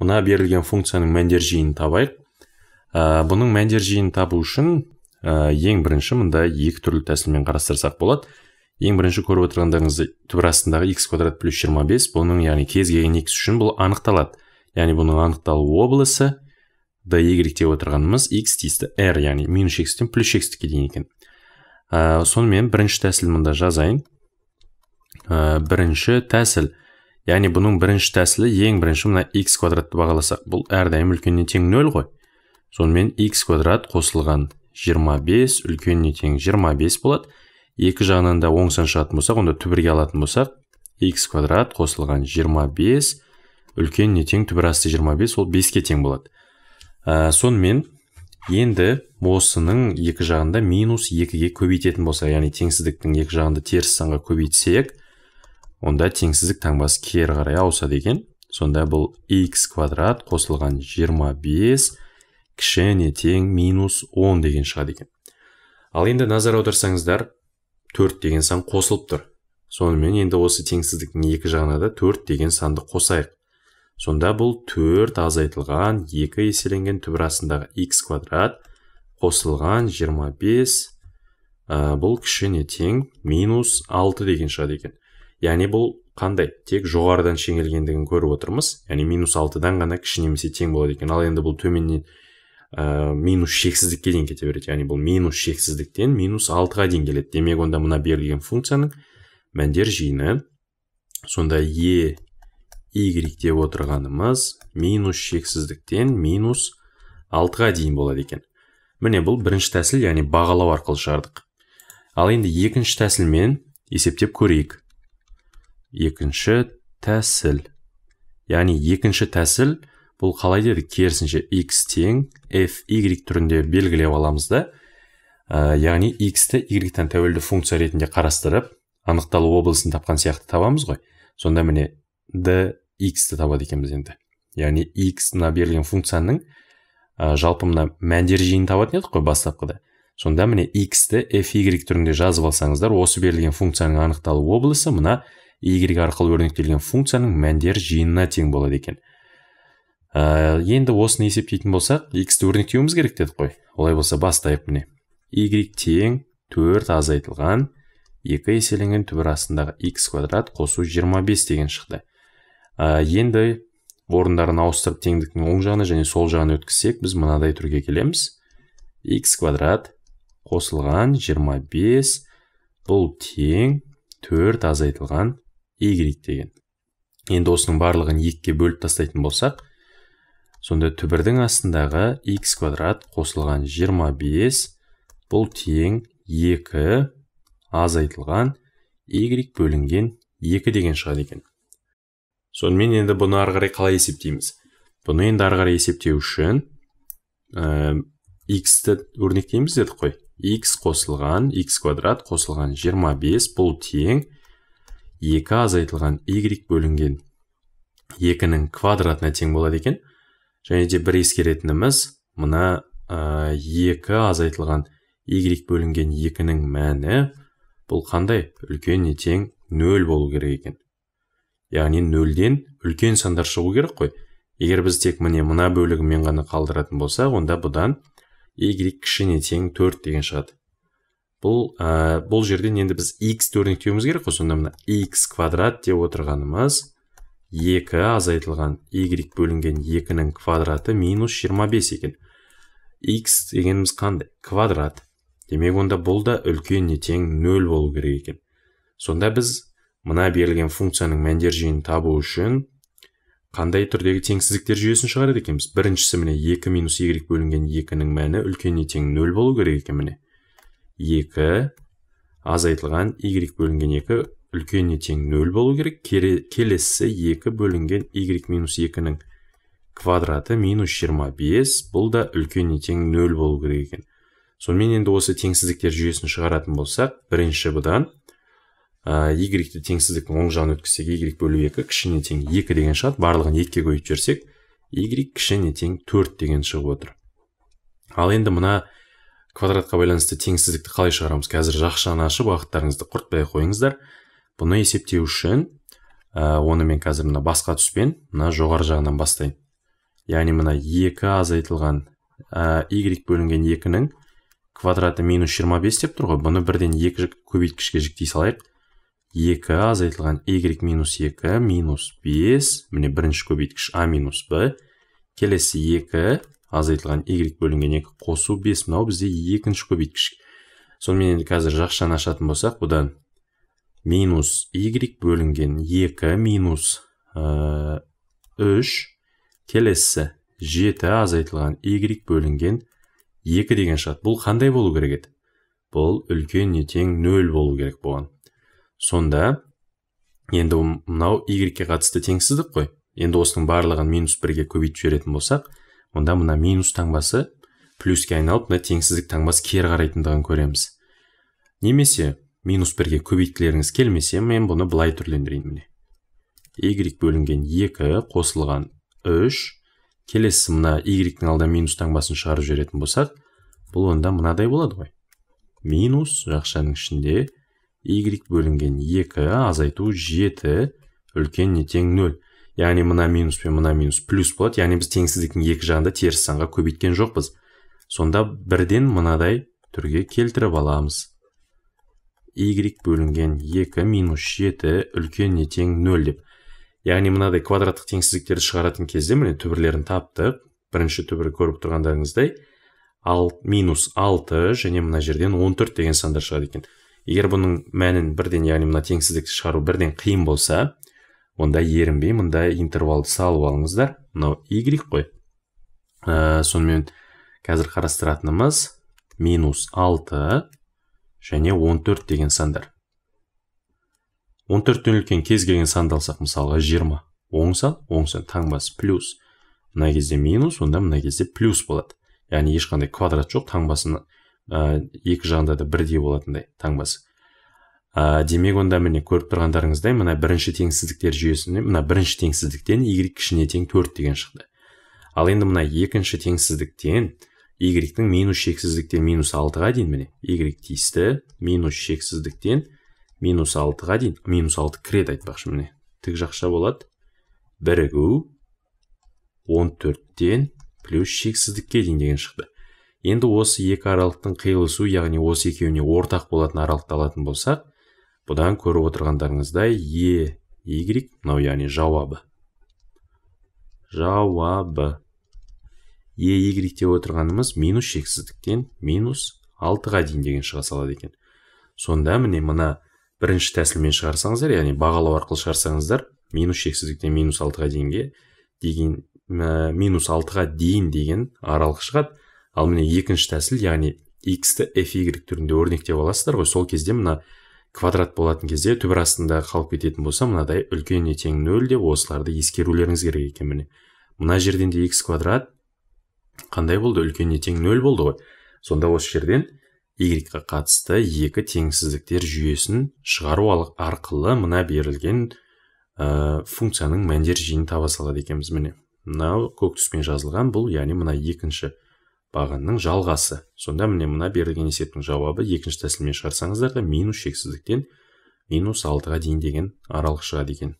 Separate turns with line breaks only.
мына берілген функцияның мәндер жиынын табайық ә, бұның мәндер жиынын табу үшін ә, ең бірінші мында екі түрлі тәсілмен қарастырсақ болады ең бірінші көріп отырғандарыңыз түбір астындағы x квадрат плюс 25 бұның яғни кез келген x үшін бұл анықталады яғни бұның анықталу облысы dy деп отырғанымыз x тиісті r яғни минус x плюс x дейін екен ә, сонымен бірінші тәсіл мында жазайын ә, бірінші тәсіл яғни бұның бірінші тәсілі ең бірінші мына x квадратты бағаласақ бұл әрдайым үлкеніне тең нөл ғой сонымен x квадрат қосылған 25 үлкеніне тең 25 болады екі жағынан да оң сан шығатын болсақ онда түбірге алатын болсақ x квадрат қосылған 25 үлкеніне тең түбір асты 25 ол 5-ке тең болады ә, сонымен енді осының екі жағында минус 2-ге көбейтетін болса яғни теңсіздіктің екі жағында теріс санға көбейтсек онда теңсіздік таңбасы кері қарай ауса деген. сонда бұл x квадрат қосылған 25 не тең минус 10 деген шығады екен ал енді назар аударсаңыздар 4 деген сан қосылып тұр сонымен енді осы теңсіздіктің екі жағына да 4 деген санды қосайық сонда бұл 4 азайтылған 2 еселенген түбір астындағы x квадрат қосылған 25 ә, бұл кішіне тең минус 6 деген шығады екен яғни бұл қандай тек жоғарыдан шеңелгендігін көріп отырмыз яғни минус алтыдан ғана кіші немесе тең болады екен ал енді бұл төменнен ә, минус шексіздікке дейін кете береді яғни бұл минус шексіздіктен минус алтыға дейін келеді демек онда мына берілген функцияның мәндер жиыны сонда е y деп отырғанымыз минус шексіздіктен минус алтыға дейін болады екен міне бұл бірінші тәсіл яғни бағалау арқылы шығардық ал енді екінші тәсілмен есептеп көрейік екінші тәсіл яғни екінші тәсіл бұл қалай деді керісінше x тең f y түрінде белгілеп аламыз да ә, яғни x-ті y тәуелді функция ретінде қарастырып анықталу облысын тапқан сияқты табамыз ғой сонда міне d x-ті табады екенбіз енді яғни x мына берілген функцияның ә, жалпы мына мәндер жиынын табатын едік қой бастапқыда сонда міне x-ті f y түрінде жазып алсаңыздар осы берілген функцияның анықталу облысы мына y арқылы өрнектелген функцияның мәндер жиынына тең болады екен ә, енді осыны есептейтін болсақ x-ті өрнектеуіміз керек дедік қой олай болса бастайық міне y тең 4 азайтылған 2 еселенген түбір астындағы x квадрат қосу 25 деген шықты ә, енді орындарын ауыстырып теңдіктің оң жағына және сол жағына өткізсек біз мынадай түрге келеміз x квадрат қосылған 25 бұл тең 4 азайтылған игрик деген енді осының барлығын екіге бөліп тастайтын болсақ сонда түбірдің астындағы x квадрат қосылған 25 бұл тең 2 азайтылған y бөлінген 2 деген шығады екен сонымен енді бұны ары қарай қалай есептейміз бұны енді ары қарай есептеу үшін ә, э, x-ті өрнектейміз дедік қой x қосылған x квадрат қосылған 25 бұл тең екі азайтылған y бөлінген екінің квадратына тең болады екен және де бір ескеретініміз мына ә, екі азайтылған y бөлінген екінің мәні бұл қандай не тең нөл болу керек екен яғни нөлден үлкен сандар шығу керек қой егер біз тек міне мына бөлігімен ғана қалдыратын болсақ онда бұдан y кішіне тең төрт деген шығады бұл ә, бұл жерден енді біз x ті өрнектеуіміз керек қой сонда мына x квадрат деп отырғанымыз 2 азайтылған y бөлінген 2-нің квадраты минус 25 екен x дегеніміз қандай квадрат демек онда бұл да үлкенне тең нөл болу керек екен сонда біз мына берілген функцияның мәндер жиынын табу үшін қандай түрдегі теңсіздіктер жүйесін шығарады екенбіз біріншісі міне 2 минус y бөлінген 2-нің мәні үлкеніне тең 0 болу керек екен міне 2 азайтылған y бөлінген 2 үлкені тең 0 болу керек келесі 2 бөлінген y 2-нің квадраты минус 25 бұл да үлкені тең 0 болу керек екен сонымен енді осы теңсіздіктер жүйесін шығаратын болсақ бірінші бұдан y-ті теңсіздіктің оң жағын өткізсек y бөлу 2 кішіне тең 2 деген шығады барлығын 2-ге бөліп y кішіне тең 4 деген шығып отыр ал енді мына квадратқа байланысты теңсіздікті қалай шығарамыз қазір жақшаны ашып уақыттарыңызды құртпай қойыңыздар бұны есептеу үшін ә, оны мен қазір мына басқа түспен мына жоғары жағынан бастайын яғни мына екі азайтылған ә, y бөлінген екінің квадраты минус 25 деп тұр ғой бұны бірден екі көбейткішке жіктей салайық екі азайтылған y минус екі минус бес міне бірінші көбейткіш а минус б келесі екі азайтылған y бөлінген 2 қосу 5 мынау бізде екінші көбейткіш сонымен енді қазір жақшаны ашатын болсақ бұдан минус y бөлінген 2 минус ә, э, 3 келесі 7 азайтылған y бөлінген 2 деген шығады бұл қандай болу керек еді бұл үлкен не тең нөл болу керек болған сонда енді мынау y-ге қатысты теңсіздік қой енді осының барлығын минус бірге көбейтіп жіберетін болсақ онда мына минус таңбасы плюске айналып мына теңсіздік таңбасы кері қарайтындығын көреміз немесе минус бірге көбейткілеріңіз келмесе мен бұны былай түрлендірейін міне y бөлінген 2 қосылған 3 келесі мына y тің алдына минус таңбасын шығарып жіберетін болсақ бұл онда мынадай болады ғой минус жақшаның ішінде y бөлінген 2 азайту 7 үлкен не тең 0 яғни мына минус пен мына минус плюс болады яғни біз теңсіздіктің екі жағын да теріс санға көбейткен жоқпыз сонда бірден мынадай түрге келтіріп аламыз y бөлінген 2 минус 7 үлкен не тең 0 деп яғни мынадай квадраттық теңсіздіктерді шығаратын кезде міне түбірлерін таптық бірінші түбір көріп тұрғандарыңыздай ал минус 6 және мына жерден 14 деген сандар шығады екен егер бұның мәнін бірден яғни мына теңсіздікті шығару бірден қиын болса онда ерінбей мында интервалды салып алыңыздар мынау y қой ә, сонымен қазір қарастыратынымыз минус 6 және 14 деген сандар 14-тен үлкен кез келген санды алсақ мысалға 20 оң сан оң сан таңбасы плюс мына кезде минус онда мына кезде плюс болады яғни ешқандай квадрат жоқ таңбасын ә, екі жағында да бірдей болатындай таңбасы ә, демек онда міне көріп тұрғандарыңыздай мына бірінші теңсіздіктер жүйесінде мына бірінші теңсіздіктен y кішіне тең төрт деген шықты ал енді мына екінші теңсіздіктен y минус шексіздіктен минус алтыға дейін міне y тиісті минус шексіздіктен минус алтыға дейін минус алты кіреді айтпақшы міне тік жақша болады бірігу 14-тен плюс шексіздікке дейін деген шықты енді осы екі аралықтың қиылысу яғни осы екеуіне ортақ болатын аралықты алатын болсақ бұдан көріп отырғандарыңыздай е y мынау яғни жауабы жауабы е y деп отырғанымыз минус шексіздіктен минус алтыға дейін деген шыға салады екен сонда міне мына бірінші тәсілмен шығарсаңыздар яғни бағалау арқылы шығарсаңыздар минус шексіздіктен минус алтыға дейінге деген ә, минус алтыға дейін деген аралық шығады ал міне екінші тәсіл яғни x-ті f y түрінде өрнектеп аласыздар ғой сол кезде мына квадрат болатын кезде түбір астында қалып кететін болса мынадай үлкен тең нөл деп осыларды ескерулеріңіз керек екен міне мына жерден де x квадрат қандай болды үлкен тең нөл болды ғой сонда осы жерден y-ға қатысты екі теңсіздіктер жүйесін шығару арқылы мына берілген функцияның мәндер жиынын таба салады екенбіз міне мынау көк түспен жазылған бұл яғни мына екінші бағанның жалғасы сонда міне мына берілген есептің жауабы екінші тәсілмен шығарсаңыздар да минус шексіздіктен минус алтыға дейін деген аралық шығады екен